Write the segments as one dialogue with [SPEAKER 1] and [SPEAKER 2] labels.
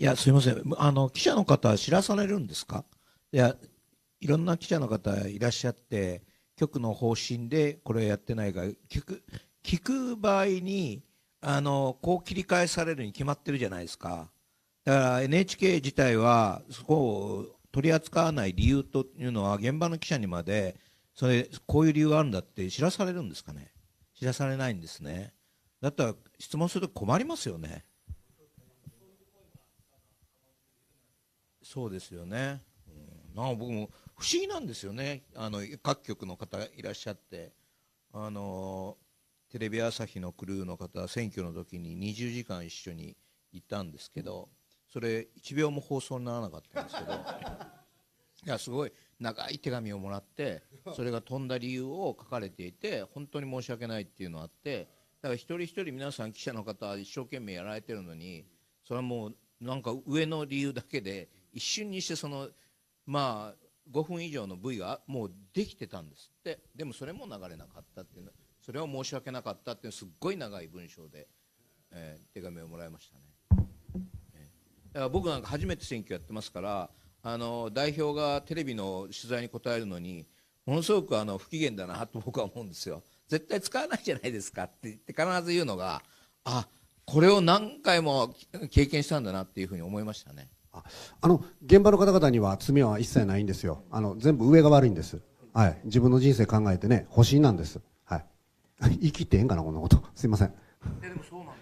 [SPEAKER 1] いや、すみません。あの、記者の方知らされるんですかいや、いろんな記者の方いらっしゃって、局の方針でこれやってないが、聞く、聞く場合に、あの、こう切り返されるに決まってるじゃないですか。だから NHK 自体は、そこを取り扱わない理由というのは、現場の記者にまで、それ、こういう理由があるんだって知らされるんですかね。知らされないんですね。だったら質問すると困りますよね。そうですよね、うん、なん僕も不思議なんですよねあの各局の方いらっしゃってあのテレビ朝日のクルーの方選挙の時に20時間一緒に行ったんですけど、それ1秒も放送にならなかったんですけど いやすごい長い手紙をもらってそれが飛んだ理由を書かれていて本当に申し訳ないっていうのがあってだから一人一人皆さん記者の方は一生懸命やられてるのにそれはもうなんか上の理由だけで一瞬にしてそのまあ5分以上の V がもうできてたんですってでもそれも流れなかったっていうのそれは申し訳なかったっていうすっごい長い文章で、えー、手紙をもらいましたね、えー、だから僕なんか初めて選挙やってますからあの代表がテレビの取材に答えるのにものすごくあの不機嫌だなと僕は思うんですよ絶対使わないじゃないですかって言って必ず言うのがあこれを何回も経験したんだなっていうふうに思いましたね。あ
[SPEAKER 2] あの現場の方々には罪は一切ないんですよあの全部上が悪いんです、はい、自分の人生考えてね保身なんです、はい、生きてええんかなこんなことすいませんいでもそうなんだな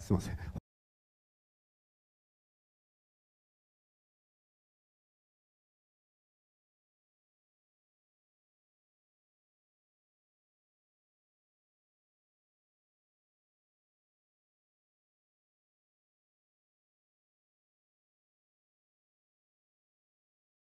[SPEAKER 2] すいません